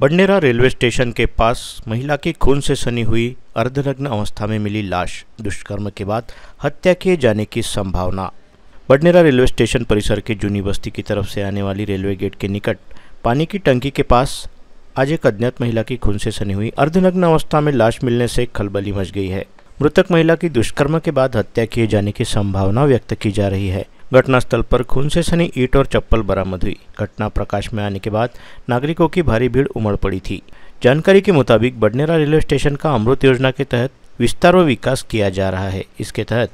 Badnera railway station के पास महिला की खून से सनी हुई अर्धनग्न अवस्था में मिली लाश दुष्कर्म के बाद हत्या किए जाने की संभावना बडनेरा रेलवे स्टेशन परिसर के जूनी बस्ती की तरफ से आने वाली रेलवे गेट के निकट पानी की टंकी के पास आज एक अज्ञात महिला की खून से सनी हुई अर्धनग्न अवस्था में लाश मिलने से खलबली मच गई है मृतक महिला की दुष्कर्म के बाद हत्या किए जाने की संभावना व्यक्त की जा रही है घटनास्थल पर खून से सनी ईट और चप्पल बरामद हुई घटना प्रकाश में आने के बाद नागरिकों की भारी भीड़ उमड़ पड़ी थी जानकारी के मुताबिक बडनेरा रेलवे स्टेशन का अमृत योजना के तहत विस्तार व विकास किया जा रहा है इसके तहत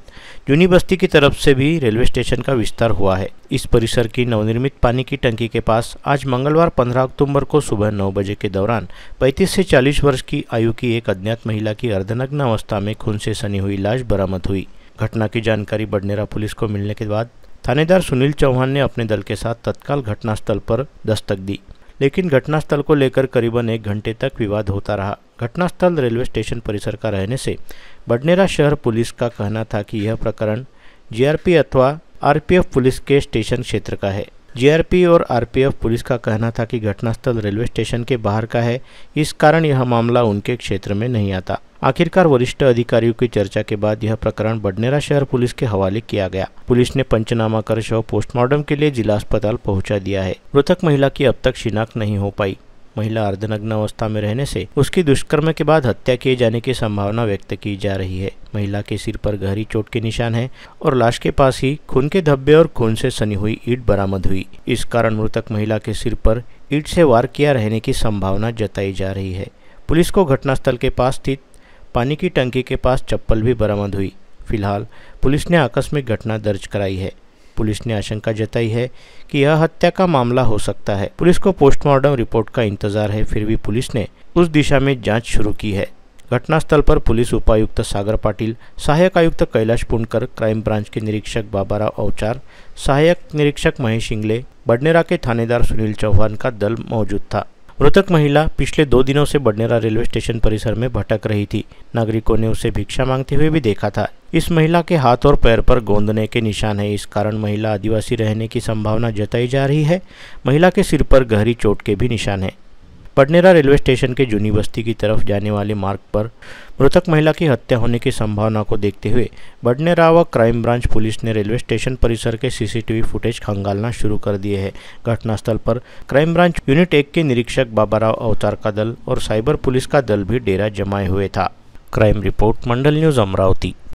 जूनी बस्ती की तरफ से भी रेलवे स्टेशन का विस्तार हुआ है इस परिसर की नवनिर्मित पानी की टंकी के पास आज मंगलवार 15 अक्टूबर को सुबह 9 बजे के दौरान 35 से 40 वर्ष की आयु की एक अज्ञात महिला की अर्धनग्न अवस्था में खून से सनी हुई लाश बरामद हुई घटना की जानकारी बडनेरा पुलिस को मिलने के बाद थानेदार सुनील चौहान ने अपने दल के साथ तत्काल घटनास्थल पर दस्तक दी लेकिन घटनास्थल को लेकर करीबन एक घंटे तक विवाद होता रहा घटनास्थल रेलवे स्टेशन परिसर का रहने से बडनेरा शहर पुलिस का कहना था कि यह प्रकरण जीआरपी अथवा आरपीएफ पुलिस के स्टेशन क्षेत्र का है जीआरपी और आरपीएफ पुलिस का कहना था कि घटनास्थल रेलवे स्टेशन के बाहर का है इस कारण यह मामला उनके क्षेत्र में नहीं आता आखिरकार वरिष्ठ अधिकारियों की चर्चा के बाद यह प्रकरण बडनेरा शहर पुलिस के हवाले किया गया पुलिस ने पंचनामा कर शव पोस्टमार्टम के लिए जिला अस्पताल पहुंचा दिया है मृतक महिला की अब तक शिनाख्त नहीं हो पाई महिला अर्धनग्न अवस्था में रहने से उसकी दुष्कर्म के बाद हत्या किए जाने की संभावना व्यक्त की जा रही है महिला के सिर पर गहरी चोट के निशान हैं और लाश के पास ही खून के धब्बे और खून से सनी हुई ईट बरामद हुई इस कारण मृतक महिला के सिर पर ईट से वार किया रहने की संभावना जताई जा रही है पुलिस को घटनास्थल के पास स्थित पानी की टंकी के पास चप्पल भी बरामद हुई फिलहाल पुलिस ने आकस्मिक घटना दर्ज कराई है पुलिस ने आशंका जताई है कि यह हत्या का मामला हो सकता है पुलिस को पोस्टमार्टम रिपोर्ट का इंतजार है फिर भी पुलिस ने उस दिशा में जांच शुरू की है घटनास्थल पर पुलिस उपायुक्त सागर पाटिल सहायक आयुक्त कैलाश पुणकर क्राइम ब्रांच के निरीक्षक बाबाराव अवचार सहायक निरीक्षक महेश इंगले बडनेरा के थानेदार सुनील चौहान का दल मौजूद था मृतक महिला पिछले दो दिनों से बडनेरा रेलवे स्टेशन परिसर में भटक रही थी नागरिकों ने उसे भिक्षा मांगते हुए भी देखा था इस महिला के हाथ और पैर पर गोंदने के निशान है इस कारण महिला आदिवासी रहने की संभावना जताई जा रही है महिला के सिर पर गहरी चोट के भी निशान है पटनेरा रेलवे स्टेशन के जूनी बस्ती की तरफ जाने वाले मार्ग पर मृतक महिला की हत्या होने की संभावना को देखते हुए बडनेरा व क्राइम ब्रांच पुलिस ने रेलवे स्टेशन परिसर के सीसीटीवी फुटेज खंगालना शुरू कर दिए है घटनास्थल पर क्राइम ब्रांच यूनिट एक के निरीक्षक बाबाराव अवतार का दल और साइबर पुलिस का दल भी डेरा जमाए हुए था crime report Mandal news Amravati